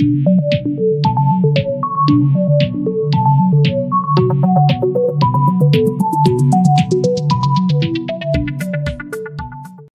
Thank you.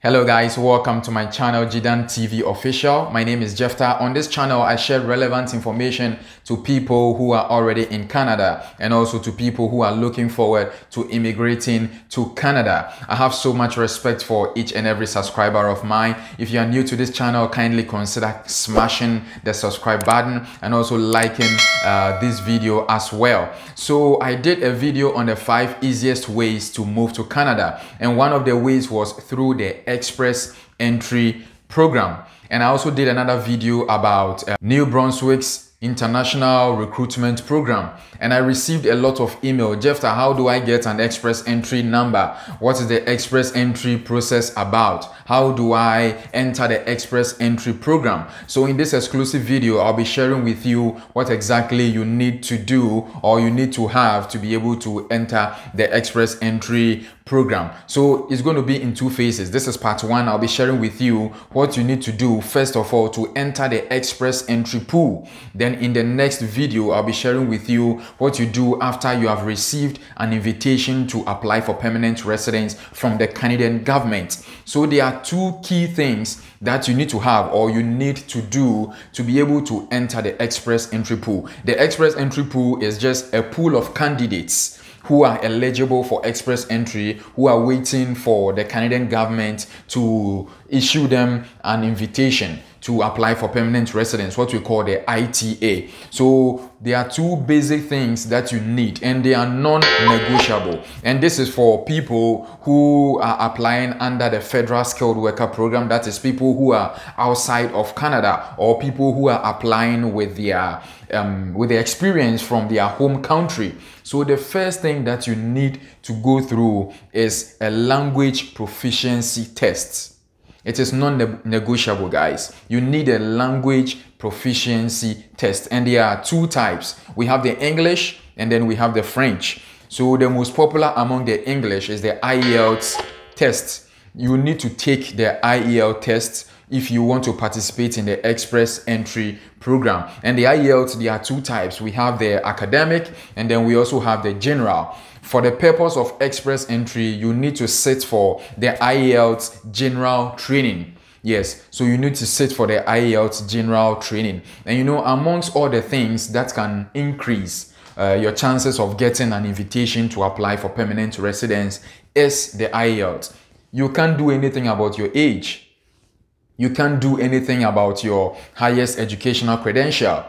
Hello guys, welcome to my channel Jidan TV Official. My name is Jefta. On this channel, I share relevant information to people who are already in Canada and also to people who are looking forward to immigrating to Canada. I have so much respect for each and every subscriber of mine. If you are new to this channel, kindly consider smashing the subscribe button and also liking uh, this video as well. So I did a video on the five easiest ways to move to Canada and one of the ways was through the Express Entry Program. And I also did another video about uh, New Brunswick's international recruitment program and i received a lot of email Jeff, how do i get an express entry number what is the express entry process about how do i enter the express entry program so in this exclusive video i'll be sharing with you what exactly you need to do or you need to have to be able to enter the express entry program. So it's going to be in two phases. This is part one. I'll be sharing with you what you need to do first of all to enter the express entry pool. Then in the next video, I'll be sharing with you what you do after you have received an invitation to apply for permanent residence from the Canadian government. So there are two key things that you need to have or you need to do to be able to enter the express entry pool. The express entry pool is just a pool of candidates who are eligible for express entry, who are waiting for the Canadian government to issue them an invitation to apply for permanent residence, what we call the ITA. So there are two basic things that you need and they are non-negotiable. And this is for people who are applying under the Federal Skilled Worker Program. That is people who are outside of Canada or people who are applying with their um, with their experience from their home country. So the first thing that you need to go through is a language proficiency test. It is non-negotiable, guys. You need a language proficiency test. And there are two types. We have the English and then we have the French. So the most popular among the English is the IELTS test. You need to take the IELTS test if you want to participate in the express entry program. And the IELTS, there are two types. We have the academic and then we also have the general. For the purpose of express entry, you need to sit for the IELTS general training. Yes, so you need to sit for the IELTS general training. And you know, amongst all the things that can increase uh, your chances of getting an invitation to apply for permanent residence is the IELTS. You can't do anything about your age. You can't do anything about your highest educational credential.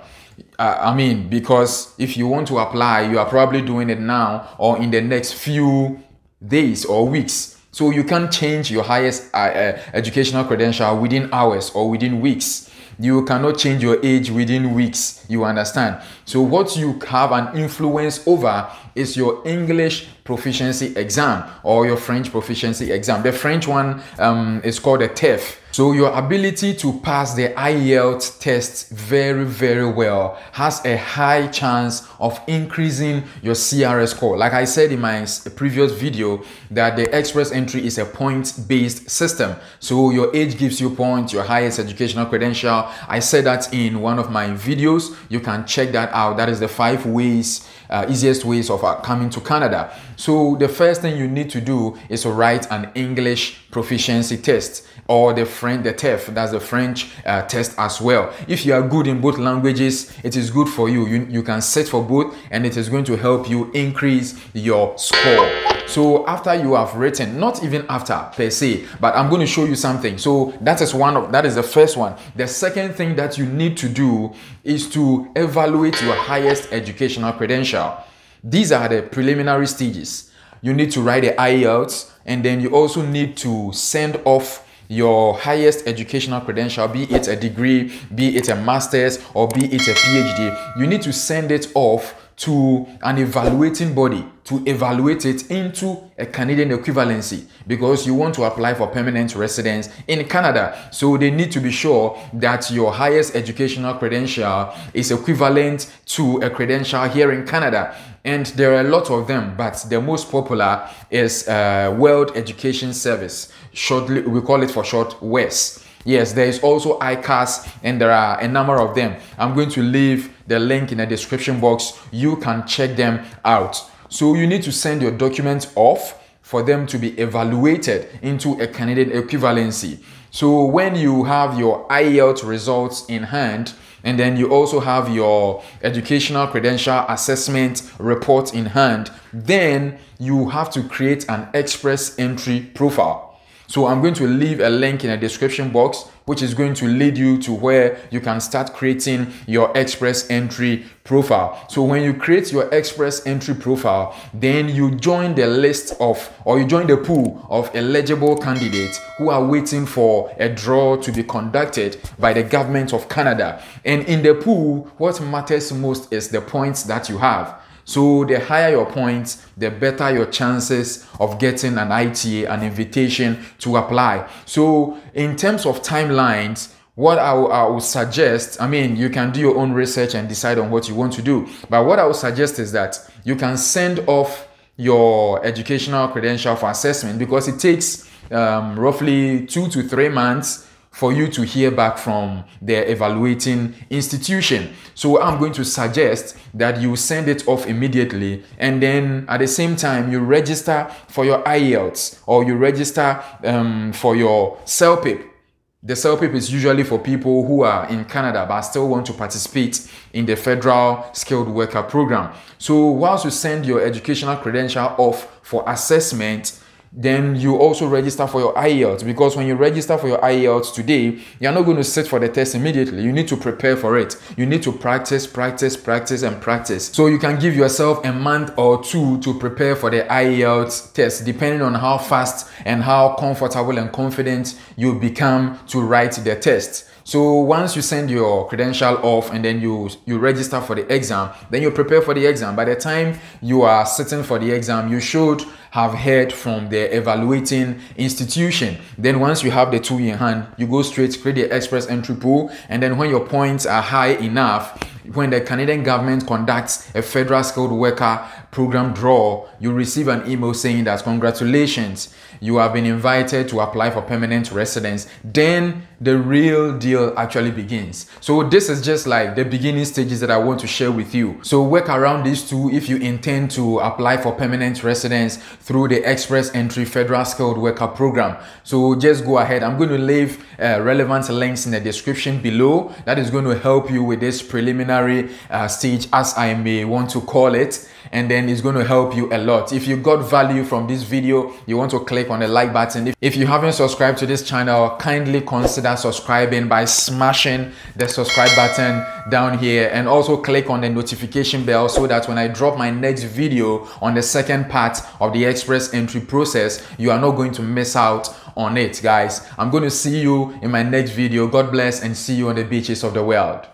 I mean, because if you want to apply, you are probably doing it now or in the next few days or weeks. So you can't change your highest uh, uh, educational credential within hours or within weeks. You cannot change your age within weeks. You understand? So what you have an influence over is your English proficiency exam or your French proficiency exam. The French one um, is called a TEF so your ability to pass the IELTS test very, very well has a high chance of increasing your CRS score. Like I said in my previous video that the express entry is a point-based system. So your age gives you points, your highest educational credential. I said that in one of my videos. You can check that out. That is the five ways uh, easiest ways of uh, coming to Canada. So the first thing you need to do is to write an English proficiency test or the the TEF, that's the French uh, test as well. If you are good in both languages, it is good for you. you. You can set for both and it is going to help you increase your score. So after you have written, not even after per se, but I'm going to show you something. So that is one of, that is the first one. The second thing that you need to do is to evaluate your highest educational credential. These are the preliminary stages. You need to write the IELTS and then you also need to send off your highest educational credential, be it a degree, be it a master's, or be it a PhD, you need to send it off to an evaluating body to evaluate it into a Canadian equivalency because you want to apply for permanent residence in Canada. So they need to be sure that your highest educational credential is equivalent to a credential here in Canada and there are a lot of them but the most popular is uh, world education service shortly we call it for short wes yes there is also icas and there are a number of them i'm going to leave the link in the description box you can check them out so you need to send your documents off for them to be evaluated into a candidate equivalency so when you have your ielts results in hand and then you also have your educational credential assessment report in hand. Then you have to create an express entry profile. So I'm going to leave a link in the description box, which is going to lead you to where you can start creating your express entry profile. So when you create your express entry profile, then you join the list of, or you join the pool of eligible candidates who are waiting for a draw to be conducted by the government of Canada. And in the pool, what matters most is the points that you have. So the higher your points, the better your chances of getting an ITA, an invitation to apply. So in terms of timelines, what I, would suggest, I mean, you can do your own research and decide on what you want to do. But what I would suggest is that you can send off your educational credential for assessment because it takes um, roughly two to three months for you to hear back from the evaluating institution. So I'm going to suggest that you send it off immediately and then at the same time you register for your IELTS or you register um, for your CELPIP. The CELPIP is usually for people who are in Canada but still want to participate in the federal skilled worker program. So whilst you send your educational credential off for assessment, then you also register for your IELTS because when you register for your IELTS today, you're not going to sit for the test immediately. You need to prepare for it. You need to practice, practice, practice, and practice. So you can give yourself a month or two to prepare for the IELTS test, depending on how fast and how comfortable and confident you become to write the test. So once you send your credential off and then you you register for the exam, then you prepare for the exam. By the time you are sitting for the exam, you should have heard from the evaluating institution. Then once you have the two in hand, you go straight create the express entry pool and then when your points are high enough, when the Canadian government conducts a federal skilled worker program draw, you receive an email saying that congratulations you have been invited to apply for permanent residence, then the real deal actually begins. So this is just like the beginning stages that I want to share with you. So work around these two if you intend to apply for permanent residence through the Express Entry Federal Skilled Worker Program. So just go ahead. I'm going to leave uh, relevant links in the description below. That is going to help you with this preliminary uh, stage as I may want to call it. And then it's going to help you a lot. If you got value from this video, you want to click on on the like button. If, if you haven't subscribed to this channel, kindly consider subscribing by smashing the subscribe button down here and also click on the notification bell so that when I drop my next video on the second part of the express entry process, you are not going to miss out on it, guys. I'm going to see you in my next video. God bless and see you on the beaches of the world.